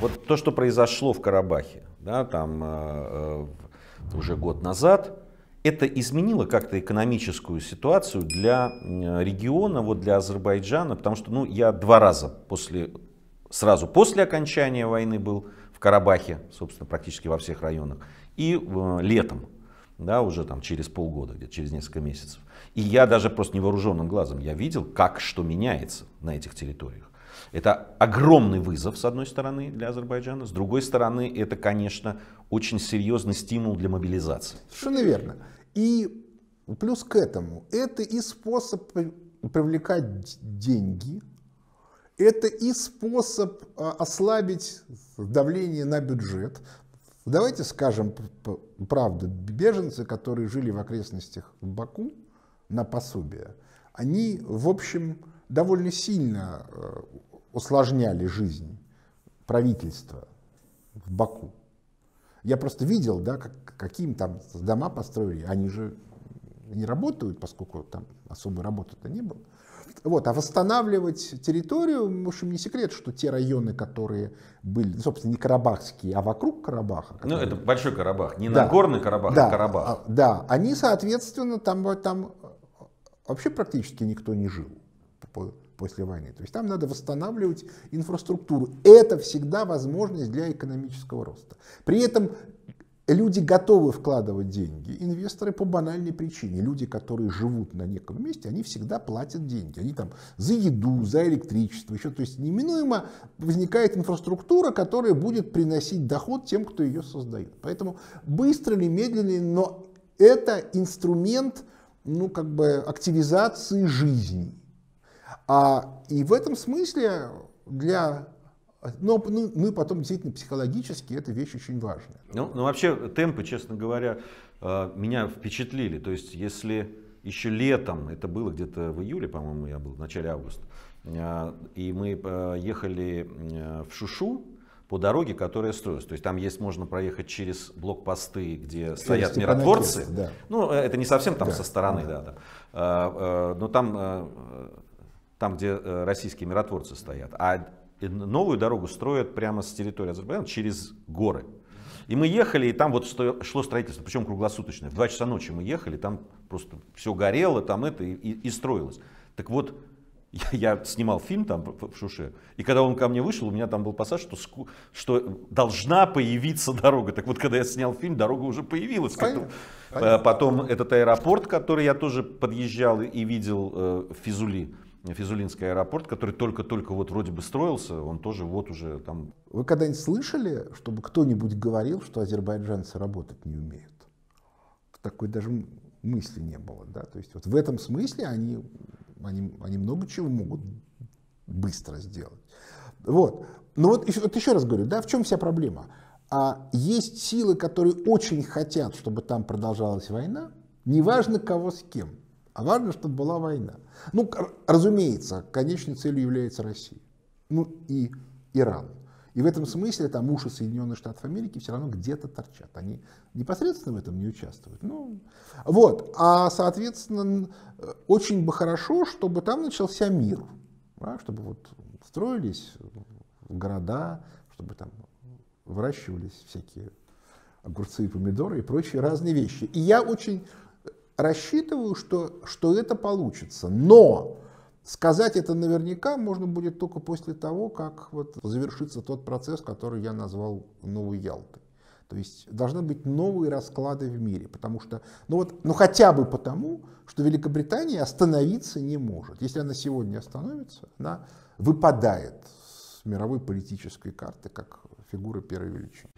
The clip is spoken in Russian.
Вот то, что произошло в Карабахе, да, там э, э уже год назад, это изменило как-то экономическую ситуацию для э, региона, вот для Азербайджана, потому что ну, я два раза после, сразу после окончания войны был в Карабахе, собственно, практически во всех районах, и э, летом, да, уже там через полгода, где-то через несколько месяцев. И я даже просто невооруженным глазом, я видел, как что меняется на этих территориях. Это огромный вызов, с одной стороны, для Азербайджана. С другой стороны, это, конечно, очень серьезный стимул для мобилизации. Совершенно верно. И плюс к этому, это и способ привлекать деньги, это и способ а, ослабить давление на бюджет. Давайте скажем правду. Беженцы, которые жили в окрестностях Баку на пособие, они, в общем, довольно сильно э, усложняли жизнь правительства в Баку. Я просто видел, да, как, каким там дома построили. Они же не работают, поскольку там особой работы-то не было. Вот, а восстанавливать территорию, в общем, не секрет, что те районы, которые были, ну, собственно, не карабахские, а вокруг Карабаха. Ну, которые... Ну, это Большой Карабах, не да. Нагорный Карабах, а да. а Карабах. Да, они, соответственно, там, там вообще практически никто не жил после войны. То есть там надо восстанавливать инфраструктуру. Это всегда возможность для экономического роста. При этом люди готовы вкладывать деньги. Инвесторы по банальной причине. Люди, которые живут на неком месте, они всегда платят деньги. Они там за еду, за электричество. Еще. То есть неминуемо возникает инфраструктура, которая будет приносить доход тем, кто ее создает. Поэтому быстро или медленно, но это инструмент ну, как бы активизации жизни. А, и в этом смысле для но, ну, ну и потом действительно психологически эта вещь очень важная. Ну, ну вообще темпы, честно говоря, э, меня впечатлили. То есть если еще летом, это было где-то в июле, по-моему, я был, в начале августа, э, и мы э, ехали в Шушу, по дороге, которая строится. То есть там есть, можно проехать через блокпосты, где через стоят типа миротворцы. Да. Ну, э, это не совсем там да. со стороны, да, да. да. Э, э, но там, там, где российские миротворцы стоят. А новую дорогу строят прямо с территории Азербайджана через горы. И мы ехали, и там вот шло строительство, причем круглосуточное. В 2 часа ночи мы ехали, там просто все горело, там это и, и, и строилось. Так вот, я, я снимал фильм там в Шуше, и когда он ко мне вышел, у меня там был пассаж, что, ску, что должна появиться дорога. Так вот, когда я снял фильм, дорога уже появилась. Конечно, потом, э, потом этот аэропорт, который я тоже подъезжал и видел э, в Физули. Физулинский аэропорт, который только-только вот вроде бы строился, он тоже вот уже там... Вы когда-нибудь слышали, чтобы кто-нибудь говорил, что азербайджанцы работать не умеют? Такой даже мысли не было, да, то есть вот в этом смысле они они, они много чего могут быстро сделать. Вот. Но вот, вот еще раз говорю, да, в чем вся проблема? А есть силы, которые очень хотят, чтобы там продолжалась война, неважно кого с кем, а важно, чтобы была война. Ну, разумеется, конечной целью является Россия, ну и Иран. И в этом смысле там уши Соединенных Штатов Америки все равно где-то торчат. Они непосредственно в этом не участвуют. Ну, вот. А, соответственно, э, очень бы хорошо, чтобы там начался мир. Да, чтобы вот строились э, города, чтобы там выращивались всякие огурцы и помидоры и прочие разные вещи. И я очень э, рассчитываю, что, что это получится. Но Сказать это наверняка можно будет только после того, как вот завершится тот процесс, который я назвал новой Ялтой. То есть должны быть новые расклады в мире, потому что, ну вот, ну хотя бы потому, что Великобритания остановиться не может. Если она сегодня остановится, она выпадает с мировой политической карты как фигура первой величины.